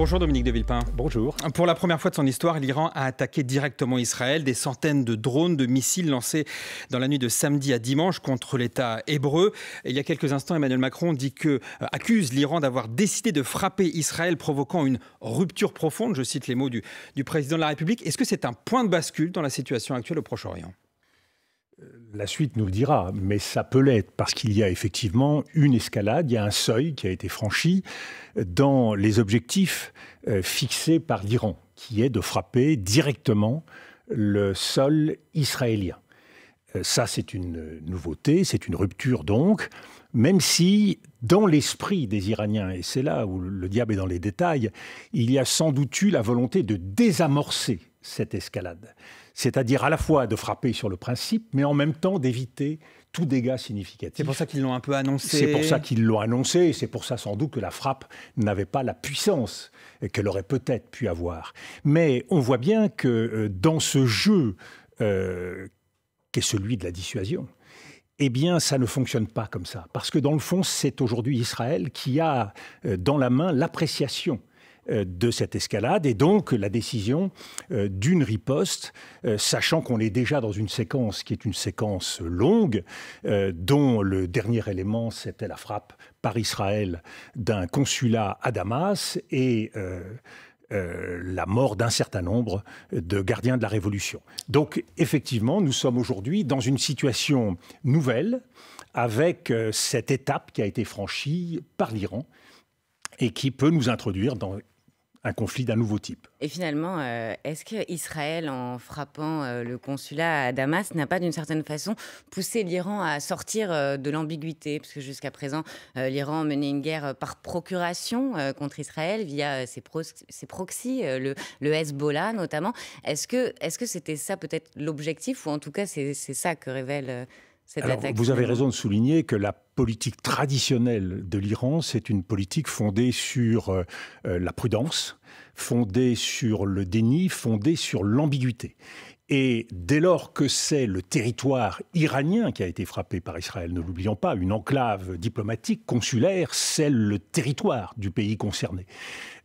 Bonjour Dominique de Villepin. Bonjour. Pour la première fois de son histoire, l'Iran a attaqué directement Israël. Des centaines de drones, de missiles lancés dans la nuit de samedi à dimanche contre l'État hébreu. il y a quelques instants, Emmanuel Macron dit que, euh, accuse l'Iran d'avoir décidé de frapper Israël, provoquant une rupture profonde. Je cite les mots du président de la République. Est-ce que c'est un point de bascule dans la situation actuelle au Proche-Orient la suite nous le dira, mais ça peut l'être parce qu'il y a effectivement une escalade, il y a un seuil qui a été franchi dans les objectifs euh, fixés par l'Iran, qui est de frapper directement le sol israélien. Euh, ça, c'est une nouveauté, c'est une rupture donc, même si dans l'esprit des Iraniens, et c'est là où le diable est dans les détails, il y a sans doute eu la volonté de désamorcer cette escalade. C'est-à-dire à la fois de frapper sur le principe, mais en même temps d'éviter tout dégât significatif. C'est pour ça qu'ils l'ont un peu annoncé. C'est pour ça qu'ils l'ont annoncé, et c'est pour ça sans doute que la frappe n'avait pas la puissance qu'elle aurait peut-être pu avoir. Mais on voit bien que euh, dans ce jeu, euh, qui est celui de la dissuasion, eh bien, ça ne fonctionne pas comme ça. Parce que dans le fond, c'est aujourd'hui Israël qui a euh, dans la main l'appréciation euh, de cette escalade et donc la décision euh, d'une riposte, euh, sachant qu'on est déjà dans une séquence qui est une séquence longue, dont le dernier élément, c'était la frappe par Israël d'un consulat à Damas et la mort d'un certain nombre de gardiens de la Révolution. Donc effectivement, nous sommes aujourd'hui dans une situation nouvelle avec cette étape qui a été franchie par l'Iran et qui peut nous introduire dans un conflit d'un nouveau type. Et finalement, euh, est-ce que Israël, en frappant euh, le consulat à Damas, n'a pas d'une certaine façon poussé l'Iran à sortir euh, de l'ambiguïté Parce que jusqu'à présent, l'Iran menait une guerre par procuration contre Israël via ses, ses proxys, le, Hezbollah notamment. Est-ce que est c'était ça peut-être l'objectif Ou en tout cas, c'est ça que révèle vous avez raison de souligner que la politique traditionnelle de l'Iran, c'est une politique fondée sur euh, euh, la prudence, fondée sur le déni, fondée sur l'ambiguïté. Et dès lors que c'est le territoire iranien qui a été frappé par Israël, ne l'oublions pas, une enclave diplomatique, consulaire, c'est le territoire du pays concerné.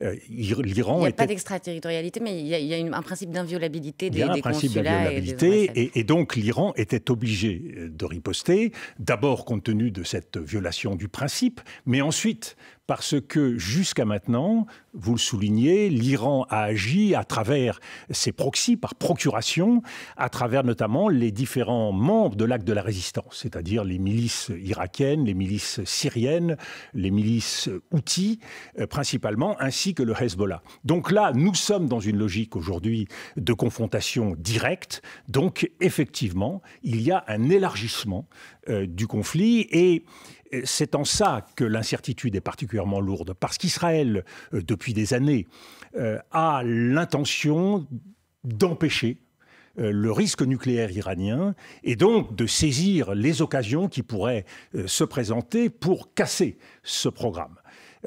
Euh, il n'y a pas d'extraterritorialité, mais il y a, un principe d'inviolabilité des, il y a principe d'inviolabilité, et, donc l'Iran était obligé euh, de riposter, d'abord compte tenu de cette violation du principe, mais ensuite parce que jusqu'à maintenant, vous le soulignez, l'Iran a agi à travers ses proxys, par procuration, à travers notamment les différents membres de l'acte de la résistance, c'est-à-dire les milices irakiennes, les milices syriennes, les milices outils euh, principalement, ainsi que le Hezbollah. Donc là, nous sommes dans une logique aujourd'hui de confrontation directe. Donc effectivement, il y a un élargissement euh, du conflit et euh, c'est en ça que l'incertitude est particulière parce qu'Israël, euh, depuis des années, euh, a l'intention d'empêcher euh, le risque nucléaire iranien et donc de saisir les occasions qui pourraient se présenter pour casser ce programme.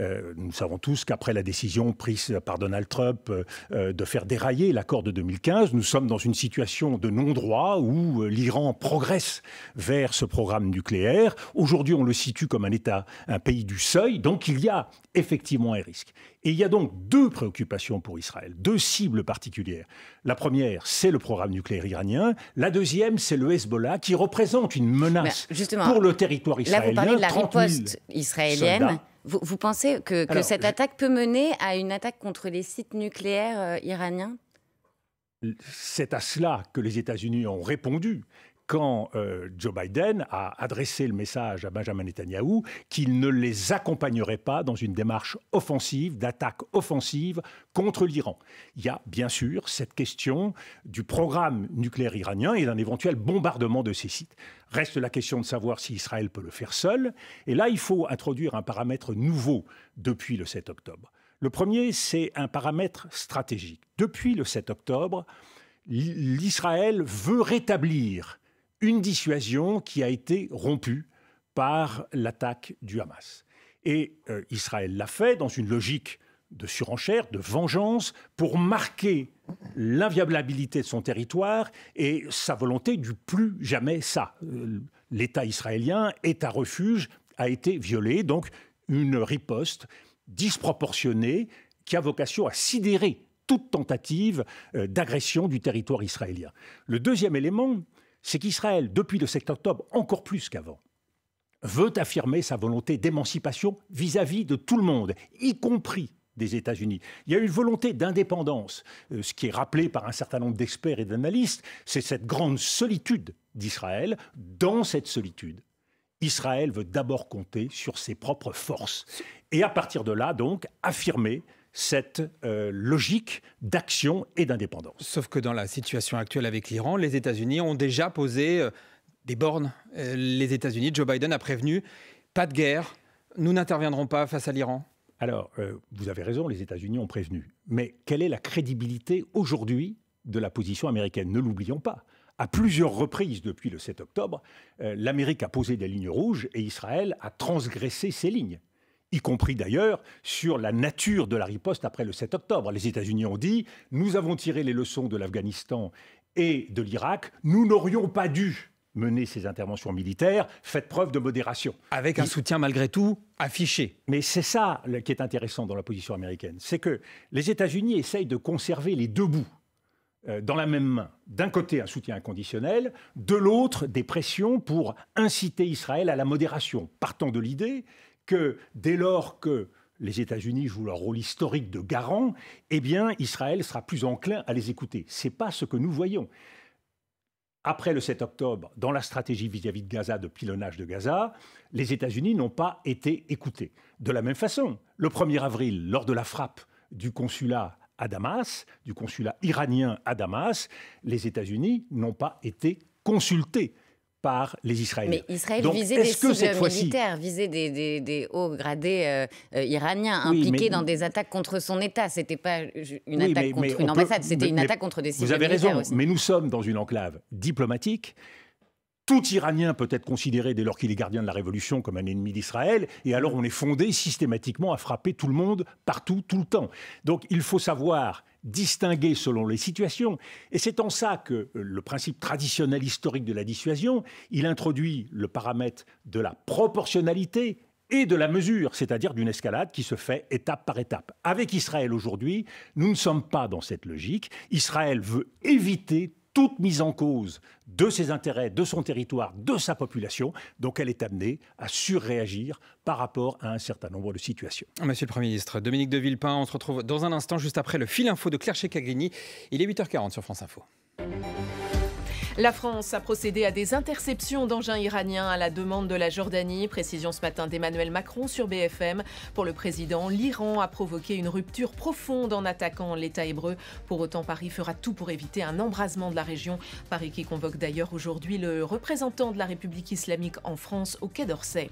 Euh, nous savons tous qu'après la décision prise par Donald Trump euh, euh, de faire dérailler l'accord de 2015, nous sommes dans une situation de non-droit où l'Iran progresse vers ce programme nucléaire. Aujourd'hui, on le situe comme un État, un pays du seuil, donc il y a effectivement un risque. Et il y a donc deux préoccupations pour Israël, deux cibles particulières. La première, c'est le programme nucléaire iranien. La deuxième, c'est le Hezbollah, qui représente une bah, menace pour le territoire israélien. Là, vous parlez de la riposte israélienne. Vous, pensez que, cette attaque peut mener à une attaque contre les sites nucléaires euh, iraniens c'est à cela que les États-Unis ont répondu quand euh, Joe Biden a adressé le message à Benjamin Netanyahu qu'il ne les accompagnerait pas dans une démarche offensive, d'attaque offensive contre l'Iran. Il y a bien sûr cette question du programme nucléaire iranien et d'un éventuel bombardement de ces sites. Reste la question de savoir si Israël peut le faire seul. Et là, il faut introduire un paramètre nouveau depuis le 7 octobre. Le premier, c'est un paramètre stratégique. Depuis le 7 octobre, l'Israël veut rétablir une dissuasion qui a été rompue par l'attaque du Hamas. Et euh, Israël l'a fait dans une logique de surenchère, de vengeance, pour marquer l'inviabilité de son territoire et sa volonté du plus jamais ça. Euh, L'État israélien, est État refuge, a été violé, donc une riposte disproportionnée qui a vocation à sidérer toute tentative euh, d'agression du territoire israélien. Le deuxième élément, c'est qu'Israël, depuis le 7 octobre, encore plus qu'avant, veut affirmer sa volonté d'émancipation vis-à-vis de tout le monde, y compris des États-Unis. Il y a une volonté d'indépendance, euh, ce qui est rappelé par un certain nombre d'experts et d'analystes, c'est cette grande solitude d'Israël. Dans cette solitude, Israël veut d'abord compter sur ses propres forces. Et à partir de là, donc, affirmer cette euh, logique d'action et d'indépendance. Sauf que dans la situation actuelle avec l'Iran, les États-Unis ont déjà posé euh, des bornes. Euh, les États-Unis, Joe Biden a prévenu, pas de guerre, nous n'interviendrons pas face à l'Iran. Alors, vous avez raison, les États-Unis ont prévenu. Mais quelle est la crédibilité aujourd'hui de la position américaine Ne l'oublions pas. À plusieurs reprises depuis le 7 octobre, l'Amérique a posé des lignes rouges et Israël a transgressé ces lignes y compris d'ailleurs sur la nature de la riposte après le 7 octobre. Les États-Unis ont dit, nous avons tiré les leçons de l'Afghanistan et de l'Irak, nous n'aurions pas dû mener ces interventions militaires, faites preuve de modération. Avec un soutien malgré tout affiché. Mais c'est ça qui est intéressant dans la position américaine, c'est que les États-Unis essayent de conserver les deux bouts euh, dans la même main. D'un côté, un soutien inconditionnel, de l'autre, des pressions pour inciter Israël à la modération, partant de l'idée que dès lors que les États-Unis jouent leur rôle historique de garant, eh bien, Israël sera plus enclin à les écouter. C'est pas ce que nous voyons. Après le 7 octobre, dans la stratégie vis-à-vis de Gaza, de pilonnage de Gaza, les États-Unis n'ont pas été écoutés. De la même façon, le 1er avril, lors de la frappe du consulat à Damas, du consulat iranien à Damas, les États-Unis n'ont pas été consultés par les Israéliens. Mais Israël visait des cibles militaires, visait des, hauts gradés euh, euh, iraniens impliqués dans des attaques contre son État. C'était pas une attaque contre une ambassade, c'était une attaque contre des civils Vous avez raison, mais nous sommes dans une enclave diplomatique. Tout Iranien peut être considéré, dès lors qu'il est gardien de la révolution, comme un ennemi d'Israël, et alors on est fondé systématiquement à frapper tout le monde, partout, tout le temps. Donc il faut savoir distinguer selon les situations. Et c'est en ça que euh, le principe traditionnel historique de la dissuasion, il introduit le paramètre de la proportionnalité et de la mesure, c'est-à-dire d'une escalade qui se fait étape par étape. Avec Israël aujourd'hui, nous ne sommes pas dans cette logique. Israël veut éviter toute mise en cause de ses intérêts, de son territoire, de sa population. Donc elle est amenée à surréagir par rapport à un certain nombre de situations. Monsieur le Premier ministre, Dominique de Villepin, on se retrouve dans un instant juste après le fil info de Claire Chekagrini. Il est 8h40 sur France Info. La France a procédé à des interceptions d'engins iraniens à la demande de la Jordanie. Précision ce matin d'Emmanuel Macron sur BFM. Pour le président, l'Iran a provoqué une rupture profonde en attaquant l'État hébreu. Pour autant, Paris fera tout pour éviter un embrasement de la région. Paris qui convoque d'ailleurs aujourd'hui le représentant de la République islamique en France au Quai d'Orsay.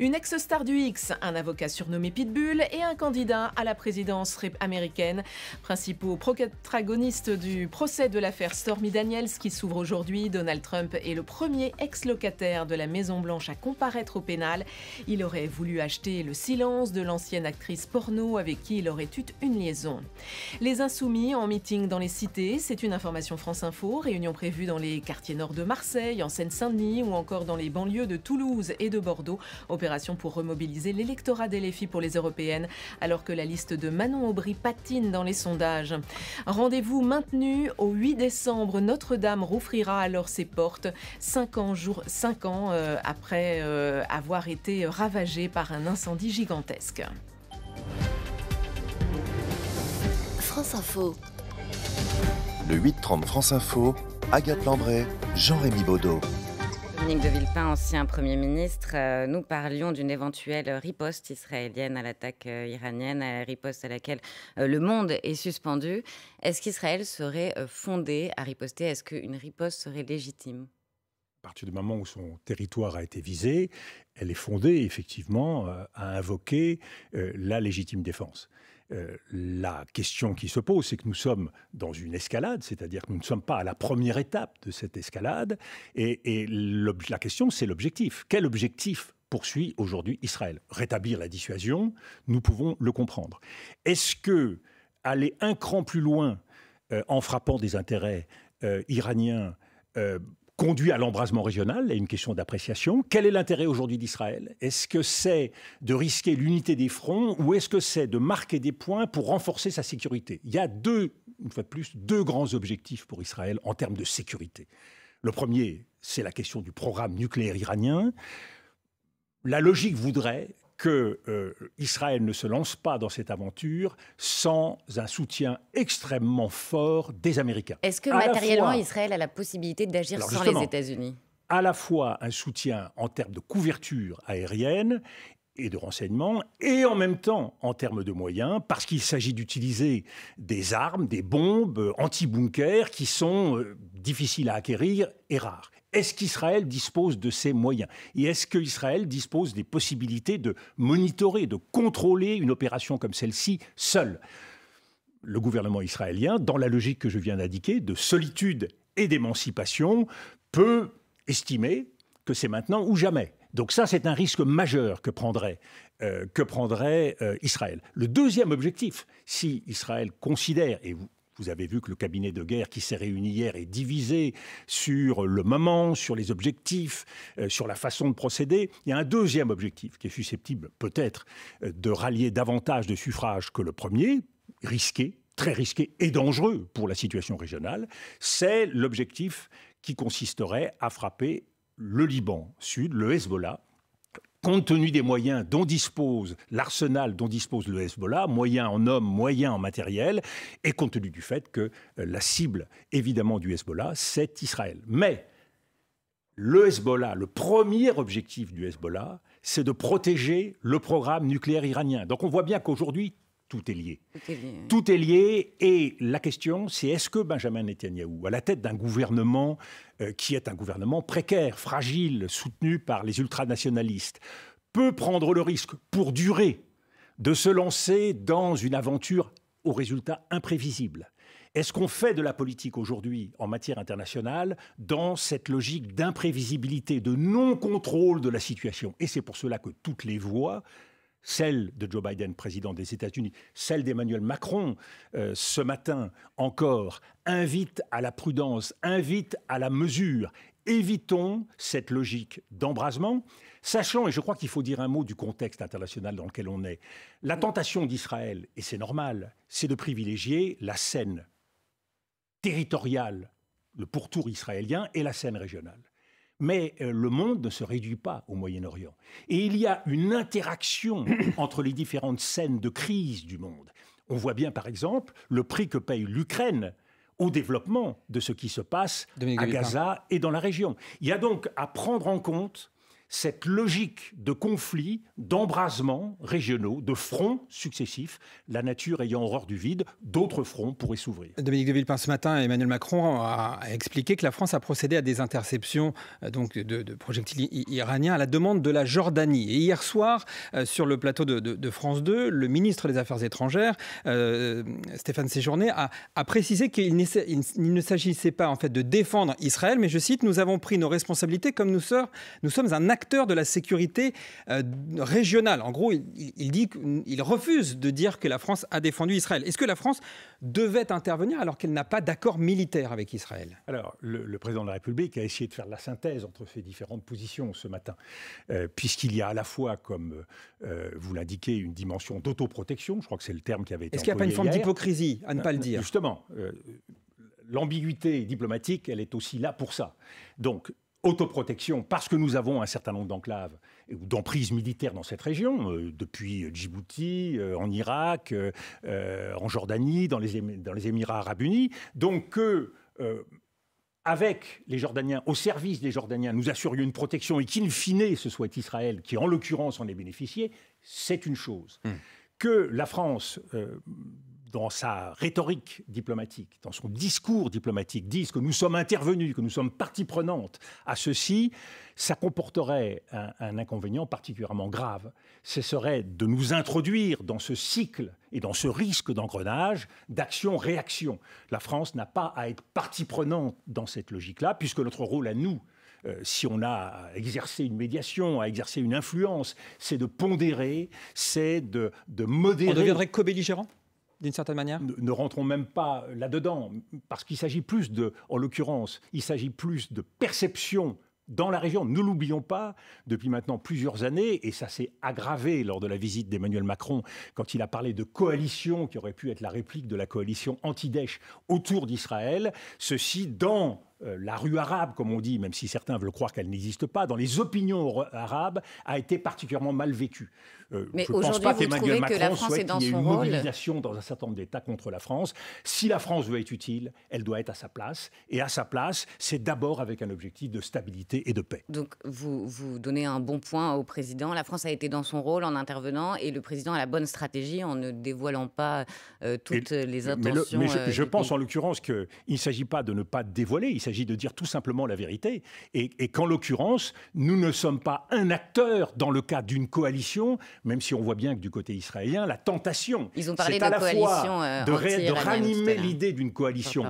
Une ex-star du X, un avocat surnommé Pitbull et un candidat à la présidence américaine. Principaux protagonistes du procès de l'affaire Stormy Daniels qui s'ouvre aujourd'hui Donald Trump est le premier ex-locataire de la Maison-Blanche à comparaître au pénal. Il aurait voulu acheter le silence de l'ancienne actrice porno avec qui il aurait eu une liaison. Les Insoumis en meeting dans les cités, c'est une information France Info. Réunion prévue dans les quartiers nord de Marseille, en Seine-Saint-Denis ou encore dans les banlieues de Toulouse et de Bordeaux. Opération pour remobiliser l'électorat des LFI pour les européennes, alors que la liste de Manon Aubry patine dans les sondages. Rendez-vous maintenu au 8 décembre. Notre-Dame rouffrira alors ses portes cinq ans, jour, cinq ans euh, après euh, avoir été ravagé par un incendie gigantesque. France Info. Le 8-30 France Info, Agathe Lambray, Jean-Rémy Baudot. Dominique de Villepin, ancien Premier ministre, euh, nous parlions d'une éventuelle riposte israélienne à l'attaque euh, iranienne, à euh, la riposte à laquelle le monde est suspendu. Est-ce qu'Israël serait fondé à riposter Est-ce qu'une riposte serait légitime à partir du moment où son territoire a été visé, elle est fondée effectivement à invoquer la légitime défense. Euh, la question qui se pose, c'est que nous sommes dans une escalade, c'est-à-dire que nous ne sommes pas à la première étape de cette escalade. Et, la question, c'est l'objectif. Quel objectif poursuit aujourd'hui Israël Rétablir la dissuasion, nous pouvons le comprendre. Est-ce que aller un cran plus loin euh, en frappant des intérêts euh, iraniens conduit à l'embrasement régional, et une question d'appréciation. Quel est l'intérêt aujourd'hui d'Israël Est-ce que c'est de risquer l'unité des fronts ou est-ce que c'est de marquer des points pour renforcer sa sécurité Il y a deux, une fois de plus, deux grands objectifs pour Israël en termes de sécurité. Le premier, c'est la question du programme nucléaire iranien. La logique voudrait que euh, Israël ne se lance pas dans cette aventure sans un soutien extrêmement fort des Américains. Est-ce que matériellement Israël a la possibilité d'agir sans les États-Unis À la fois un soutien en termes de couverture aérienne et de renseignements, et en même temps en termes de moyens, parce qu'il s'agit d'utiliser des armes, des bombes euh, anti-bunkers qui sont euh, difficiles à acquérir et rares. Est-ce qu'Israël dispose de ces moyens Et est-ce qu'Israël dispose des possibilités de monitorer, de contrôler une opération comme celle-ci seule Le gouvernement israélien, dans la logique que je viens d'indiquer, de solitude et d'émancipation, peut estimer que c'est maintenant ou jamais. Donc ça, c'est un risque majeur que prendrait, euh, que prendrait euh, Israël. Le deuxième objectif, si Israël considère, et vous, vous avez vu que le cabinet de guerre qui s'est réuni hier est divisé sur le moment, sur les objectifs, euh, sur la façon de procéder. Il y a un deuxième objectif qui est susceptible peut-être euh, de rallier davantage de suffrages que le premier, risqué, très risqué et dangereux pour la situation régionale. C'est l'objectif qui consisterait à frapper le Liban Sud, le Hezbollah, compte tenu des moyens dont dispose l'arsenal dont dispose le Hezbollah, moyens en hommes, moyens en matériel, et compte tenu du fait que euh, la cible, évidemment, du Hezbollah, c'est Israël. Mais le Hezbollah, le premier objectif du Hezbollah, c'est de protéger le programme nucléaire iranien. Donc on voit bien qu'aujourd'hui, tout est lié. Tout est lié. et la question, c'est est-ce que Benjamin Netanyahou, à la tête d'un gouvernement euh, qui est un gouvernement précaire, fragile, soutenu par les ultranationalistes, peut prendre le risque, pour durer, de se lancer dans une aventure aux résultats imprévisibles est-ce qu'on fait de la politique aujourd'hui en matière internationale dans cette logique d'imprévisibilité, de non-contrôle de la situation Et c'est pour cela que toutes les voix celle de Joe Biden, président des États-Unis, celle d'Emmanuel Macron, euh, ce matin encore, invite à la prudence, invite à la mesure. Évitons cette logique d'embrasement, sachant, et je crois qu'il faut dire un mot du contexte international dans lequel on est, la tentation d'Israël, et c'est normal, c'est de privilégier la scène territoriale, le pourtour israélien, et la scène régionale. Mais euh, le monde ne se réduit pas au Moyen-Orient. Et il y a une interaction entre les différentes scènes de crise du monde. On voit bien, par exemple, le prix que paye l'Ukraine au développement de ce qui se passe à Gaza et dans la région. Il y a donc à prendre en compte cette logique de conflits, d'embrasements régionaux, de fronts successifs, la nature ayant horreur du vide, d'autres fronts pourraient s'ouvrir. Dominique de Villepin, ce matin, Emmanuel Macron a expliqué que la France a procédé à des interceptions euh, donc, de, projectiles iraniens à la demande de la Jordanie. Et hier soir, euh, sur le plateau de, France 2, le ministre des Affaires étrangères, euh, Stéphane Séjourné, a, précisé qu'il ne s'agissait pas en fait de défendre Israël, mais je cite, nous avons pris nos responsabilités comme nous, sœurs, nous sommes un acteur acteur de la sécurité euh, régionale. En gros, il, dit qu'il refuse de dire que la France a défendu Israël. Est-ce que la France devait intervenir alors qu'elle n'a pas d'accord militaire avec Israël Alors, le, président de la République a essayé de faire la synthèse entre ces différentes positions ce matin, euh, puisqu'il y a à la fois, comme euh, vous l'indiquez, une dimension d'autoprotection, je crois que c'est le terme qui avait été Est-ce qu'il n'y a pas une forme d'hypocrisie à ne pas le dire Justement l'ambiguïté diplomatique, elle est aussi là pour ça. Donc, autoprotection, parce que nous avons un certain nombre d'enclaves ou d'emprises militaires dans cette région, euh, depuis Djibouti, euh, en Irak, euh, en Jordanie, dans les, Émirats arabes unis. Donc que, avec les Jordaniens, au service des Jordaniens, nous assurions une protection et qu'in fine, ce soit Israël qui, en l'occurrence, en ait bénéficié, c'est une chose. Mmh. Que la France dans sa rhétorique diplomatique, dans son discours diplomatique, disent que nous sommes intervenus, que nous sommes partie prenante à ceci, ça comporterait un, inconvénient particulièrement grave. Ce serait de nous introduire dans ce cycle et dans ce risque d'engrenage d'action-réaction. La France n'a pas à être partie prenante dans cette logique-là, puisque notre rôle à nous, euh, si on a exercé une médiation, à exercer une influence, c'est de pondérer, c'est de, de modérer. On deviendrait co-belligérant d'une certaine manière ne, rentrons même pas là-dedans, parce qu'il s'agit plus de, en l'occurrence, il s'agit plus de perception dans la région. Ne l'oublions pas, depuis maintenant plusieurs années, et ça s'est aggravé lors de la visite d'Emmanuel Macron, quand il a parlé de coalition qui aurait pu être la réplique de la coalition anti-Daesh autour d'Israël, ceci dans euh, la rue arabe, comme on dit, même si certains veulent croire qu'elle n'existe pas, dans les opinions arabes, a été particulièrement mal vécue. Euh, mais je ne pense pas qu'Emmanuel Macron que la France dans qu'il y ait une mobilisation dans un certain nombre d'États contre la France. Si la France veut être utile, elle doit être à sa place. Et à sa place, c'est d'abord avec un objectif de stabilité et de paix. Donc vous, vous donnez un bon point au président. La France a été dans son rôle en intervenant et le président a la bonne stratégie en ne dévoilant pas euh, toutes les intentions. Mais, je, pense en l'occurrence qu'il ne s'agit pas de ne pas dévoiler, il s'agit de dire tout simplement la vérité, et, qu'en l'occurrence, nous ne sommes pas un acteur dans le cas d'une coalition, même si on voit bien que du côté israélien, la tentation, Ils de à la fois euh, de, ranimer l'idée d'une coalition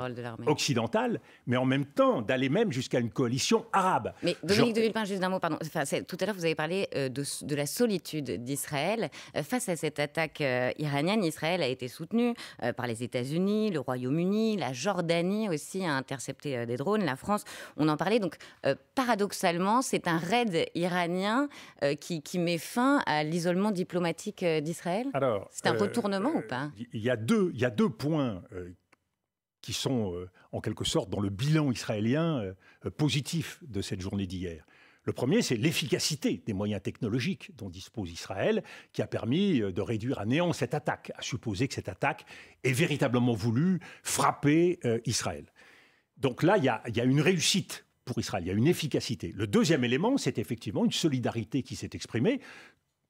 occidentale, mais en même temps d'aller même jusqu'à une coalition arabe. Mais Dominique de Villepin, juste un mot, pardon. tout à l'heure, vous avez parlé euh, de, la solitude d'Israël. Euh, face à cette attaque iranienne, Israël a été soutenu par les États-Unis, le Royaume-Uni, la Jordanie aussi a intercepté des drones la France, on en parlait. Donc, euh, paradoxalement, c'est un raid iranien euh, qui, met fin à l'isolement diplomatique euh, d'Israël. c'est un retournement ou pas Il y, a deux, points qui sont en quelque sorte dans le bilan israélien positif de cette journée d'hier. Le premier, c'est l'efficacité des moyens technologiques dont dispose Israël, qui a permis de réduire à néant cette attaque, à supposer que cette attaque ait véritablement voulu frapper Israël. Donc là, il y a, une réussite pour Israël, il y a une efficacité. Le deuxième élément, c'est effectivement une solidarité qui s'est exprimée,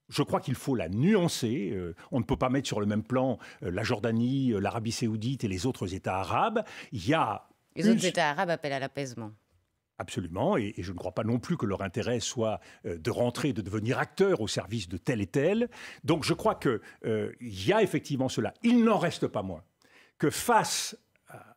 je crois qu'il faut la nuancer. Euh, on ne peut pas mettre sur le même plan euh, la Jordanie, euh, l'Arabie saoudite et les autres États arabes. Il y a les autres États arabes appellent à l'apaisement. Absolument, et, je ne crois pas non plus que leur intérêt soit de rentrer, de devenir acteur au service de tel et tel. Donc je crois qu'il il y a effectivement cela. Il n'en reste pas moins que face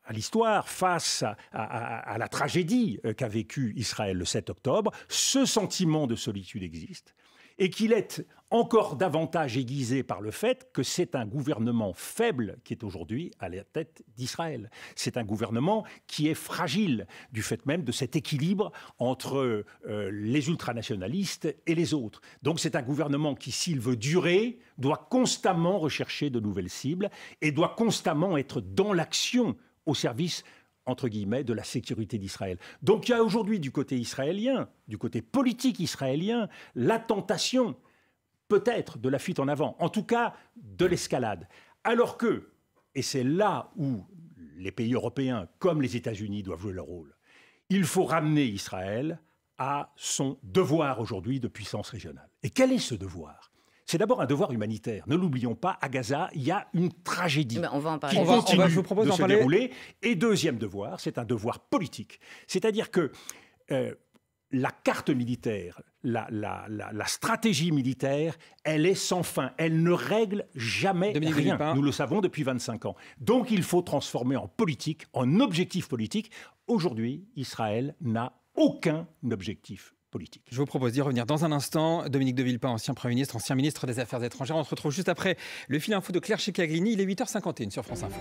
à l'histoire, face à, la tragédie euh, qu'a vécue Israël le 7 octobre, ce sentiment de solitude existe et qu'il est encore davantage aiguisé par le fait que c'est un gouvernement faible qui est aujourd'hui à la tête d'Israël. C'est un gouvernement qui est fragile du fait même de cet équilibre entre euh, les ultranationalistes et les autres. Donc c'est un gouvernement qui, s'il veut durer, doit constamment rechercher de nouvelles cibles et doit constamment être dans l'action au service entre guillemets, de la sécurité d'Israël. Donc il y a aujourd'hui du côté israélien, du côté politique israélien, la tentation peut-être de la fuite en avant, en tout cas de l'escalade. Alors que, et c'est là où les pays européens, comme les États-Unis, doivent jouer leur rôle, il faut ramener Israël à son devoir aujourd'hui de puissance régionale. Et quel est ce devoir c'est d'abord un devoir humanitaire. Ne l'oublions pas, à Gaza, il y a une tragédie on va en parler. qui continue de en parler. Et deuxième devoir, c'est un devoir politique. C'est-à-dire que euh, la carte militaire, la, stratégie militaire, elle est sans fin. Elle ne règle jamais rien. Nous le savons depuis 25 ans. Donc il faut transformer en politique, en objectif politique. Aujourd'hui, Israël n'a aucun objectif politique. Je vous propose d'y revenir dans un instant. Dominique de Villepin, ancien Premier ministre, ancien ministre des Affaires étrangères. On se retrouve juste après le fil info de Claire Chicaglini. Il est 8h51 sur France Info.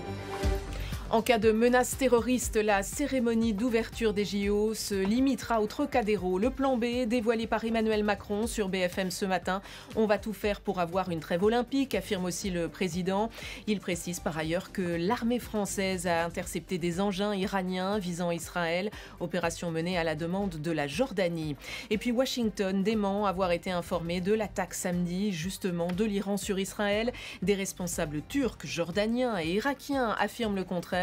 En cas de menace terroriste, la cérémonie d'ouverture des JO se limitera au Trocadéro. Le plan B, dévoilé par Emmanuel Macron sur BFM ce matin, on va tout faire pour avoir une trêve olympique, affirme aussi le président. Il précise par ailleurs que l'armée française a intercepté des engins iraniens visant Israël, opération menée à la demande de la Jordanie. Et puis Washington dément avoir été informé de l'attaque samedi justement de l'Iran sur Israël. Des responsables turcs, jordaniens et irakiens affirment le contraire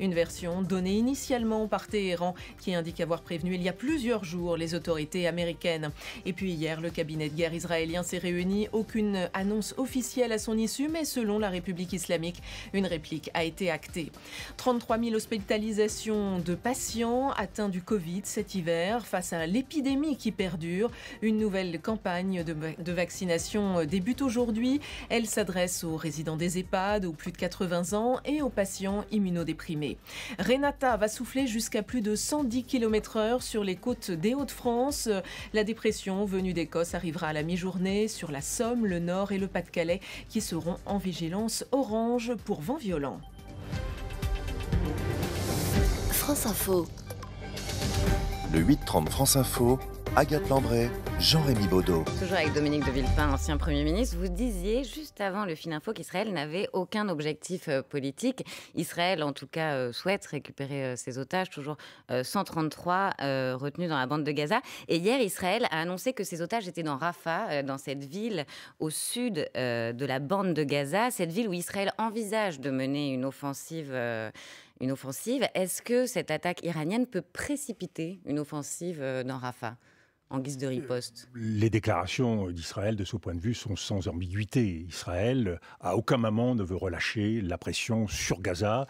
une version donnée initialement par Téhéran qui indique avoir prévenu il y a plusieurs jours les autorités américaines. Et puis hier, le cabinet de guerre israélien s'est réuni, aucune annonce officielle à son issue, mais selon la République islamique, une réplique a été actée. 33 000 hospitalisations de patients atteints du Covid cet hiver face à l'épidémie qui perdure. Une nouvelle campagne de, vaccination débute aujourd'hui. Elle s'adresse aux résidents des EHPAD, aux plus de 80 ans et aux patients immunodéprimés déprimés. Renata va souffler jusqu'à plus de 110 km/h sur les côtes des Hauts-de-France. La dépression venue d'Écosse arrivera à la mi-journée sur la Somme, le Nord et le Pas-de-Calais qui seront en vigilance orange pour vent violent. France Info. Le 8 France Info, Agathe Lambray, Jean-Rémy Baudot. Toujours avec Dominique de Villepin, ancien Premier ministre, vous disiez juste avant le fil info qu'Israël n'avait aucun objectif euh, politique. Israël, en tout cas, euh, souhaite récupérer euh, ses otages, toujours 133 retenus dans la bande de Gaza. Et hier, Israël a annoncé que ses otages étaient dans Rafah, dans cette ville au sud de la bande de Gaza, cette ville où Israël envisage de mener une offensive une offensive. Est-ce que cette attaque iranienne peut précipiter une offensive dans Rafah en guise de euh, riposte Les déclarations d'Israël, de ce point de vue, sont sans ambiguïté. Israël, à aucun moment, ne veut relâcher la pression sur Gaza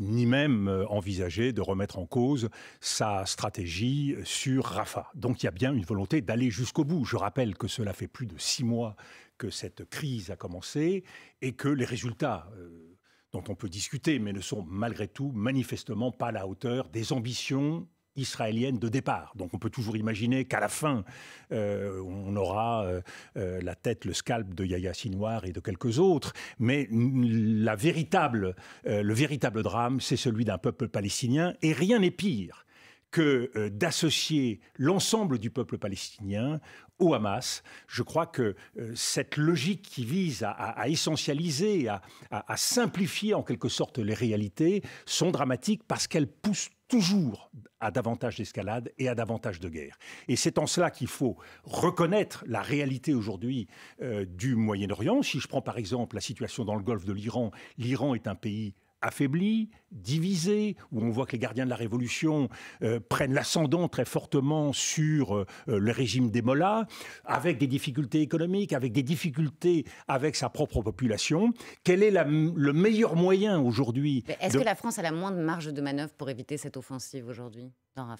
ni même euh, envisager de remettre en cause sa stratégie sur Rafah. Donc il y a bien une volonté d'aller jusqu'au bout. Je rappelle que cela fait plus de six mois que cette crise a commencé et que les résultats... Euh, dont on peut discuter, mais ne sont malgré tout manifestement pas à la hauteur des ambitions israélienne de départ. Donc on peut toujours imaginer qu'à la fin, euh, on aura euh, euh, la tête, le scalp de Yahya Sinwar et de quelques autres. Mais le véritable drame, c'est celui d'un peuple palestinien. Et rien n'est pire que euh, d'associer l'ensemble du peuple palestinien au Hamas. Je crois que euh, cette logique qui vise à, essentialiser, à, simplifier en quelque sorte les réalités, sont dramatiques parce qu'elles poussent toujours à davantage d'escalade et à davantage de guerre. Et c'est en cela qu'il faut reconnaître la réalité aujourd'hui euh, du Moyen-Orient. Si je prends par exemple la situation dans le golfe de l'Iran, l'Iran est un pays affaibli, divisé, où on voit que les gardiens de la Révolution euh, prennent l'ascendant très fortement sur euh, euh, le régime des Mollahs, avec des difficultés économiques, avec des difficultés avec sa propre population. Quel est le meilleur moyen aujourd'hui Est-ce que la France a la moindre marge de manœuvre pour éviter cette offensive aujourd'hui,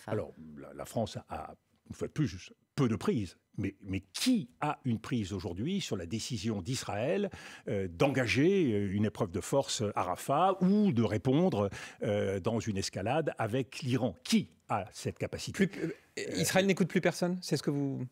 Alors, la, France a, plus, peu de prise mais, qui a une prise aujourd'hui sur la décision d'Israël euh, d'engager euh, une épreuve de force à Rafah ou de répondre euh, dans une escalade avec l'Iran Qui a cette capacité Israël n'écoute plus personne C'est ce que vous...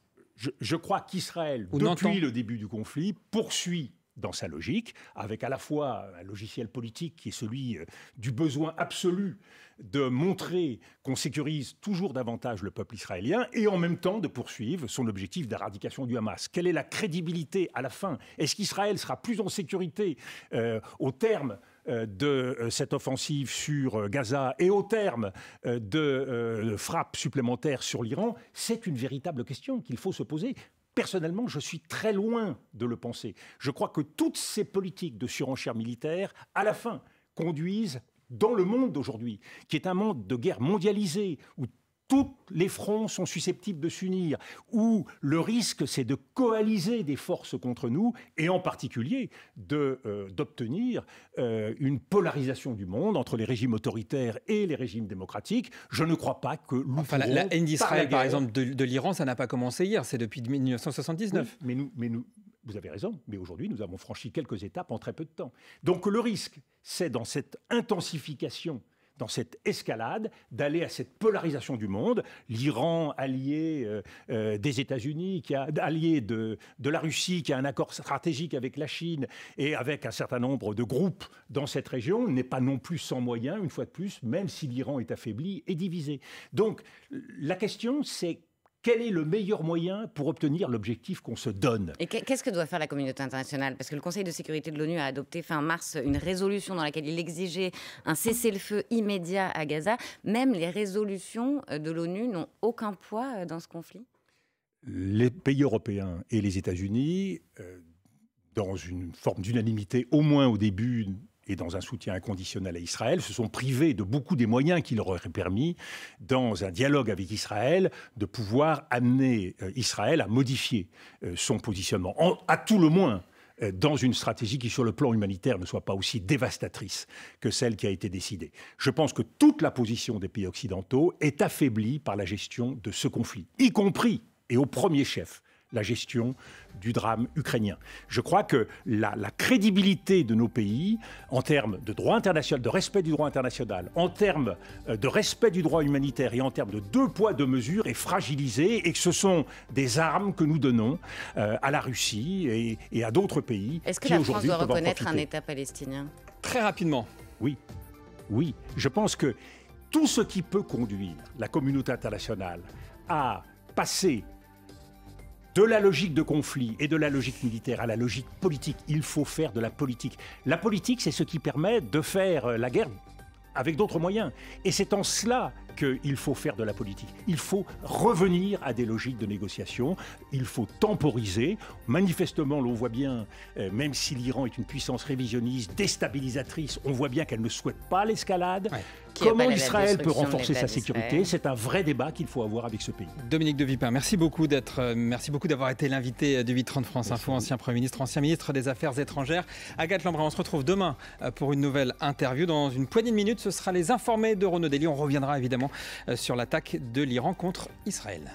je crois qu'Israël, depuis le début du conflit, poursuit dans sa logique, avec à la fois un logiciel politique qui est celui euh, du besoin absolu de montrer qu'on sécurise toujours davantage le peuple israélien et en même temps de poursuivre son objectif d'éradication du Hamas. Quelle est la crédibilité à la fin Est-ce qu'Israël sera plus en sécurité euh, au terme euh, de cette offensive sur Gaza et au terme de, de frappes supplémentaires sur l'Iran, c'est une véritable question qu'il faut se poser personnellement, je suis très loin de le penser. Je crois que toutes ces politiques de surenchère militaire, à la fin, conduisent dans le monde d'aujourd'hui, qui est un monde de guerre mondialisée, où tous les fronts sont susceptibles de s'unir, où le risque c'est de coaliser des forces contre nous, et en particulier euh, d'obtenir euh, une polarisation du monde entre les régimes autoritaires et les régimes démocratiques. Je ne crois pas que nous enfin, la, haine d'Israël, par, exemple, de, l'Iran, ça n'a pas commencé hier, c'est depuis 1979. mais nous, mais vous avez raison, mais aujourd'hui, nous avons franchi quelques étapes en très peu de temps. Donc le risque, c'est dans cette intensification dans cette escalade, d'aller à cette polarisation du monde, l'Iran allié euh, euh, des États-Unis, qui a, allié de, de la Russie, qui a un accord stratégique avec la Chine et avec un certain nombre de groupes dans cette région, n'est pas non plus sans moyens, une fois de plus, même si l'Iran est affaibli et divisé. Donc la question, c'est quel est le meilleur moyen pour obtenir l'objectif qu'on se donne Et qu'est-ce que doit faire la communauté internationale Parce que le Conseil de sécurité de l'ONU a adopté fin mars une résolution dans laquelle il exigeait un cessez-le-feu immédiat à Gaza. Même les résolutions euh, de l'ONU n'ont aucun poids euh, dans ce conflit Les pays européens et les États-Unis, euh, dans une forme d'unanimité, au moins au début et dans un soutien inconditionnel à Israël, se sont privés de beaucoup des moyens qui leur auraient permis, dans un dialogue avec Israël, de pouvoir amener euh, Israël à modifier euh, son positionnement, à tout le moins euh, dans une stratégie qui, sur le plan humanitaire, ne soit pas aussi dévastatrice que celle qui a été décidée. Je pense que toute la position des pays occidentaux est affaiblie par la gestion de ce conflit, y compris et au premier chef la gestion du drame ukrainien. Je crois que la, crédibilité de nos pays en termes de droit international, de respect du droit international, en termes euh, de respect du droit humanitaire et en termes de deux poids, deux mesures est fragilisée et que ce sont des armes que nous donnons euh, à la Russie et, à d'autres pays. Est-ce que la France doit reconnaître un État palestinien Très rapidement. Oui, oui. Je pense que tout ce qui peut conduire la communauté internationale à passer de la logique de conflit et de la logique militaire à la logique politique. Il faut faire de la politique. La politique, c'est ce qui permet de faire euh, la guerre avec d'autres moyens. Et c'est en cela qu'il faut faire de la politique. Il faut revenir à des logiques de négociation, il faut temporiser. Manifestement, l'on voit bien, euh, même si l'Iran est une puissance révisionniste, déstabilisatrice, on voit bien qu'elle ne souhaite pas l'escalade. Comment Israël peut renforcer sa sécurité C'est un vrai débat qu'il faut avoir avec ce pays. Dominique de Vipin, merci beaucoup d'être, euh, merci beaucoup d'avoir été l'invité euh, de 830 France Info, ancien Premier ministre, ancien ministre des Affaires étrangères. Agathe Lambert, on se retrouve demain pour une nouvelle interview. Dans une poignée de minutes, ce sera les informés de Renaud Dely. On reviendra évidemment euh, sur l'attaque de l'Iran contre Israël.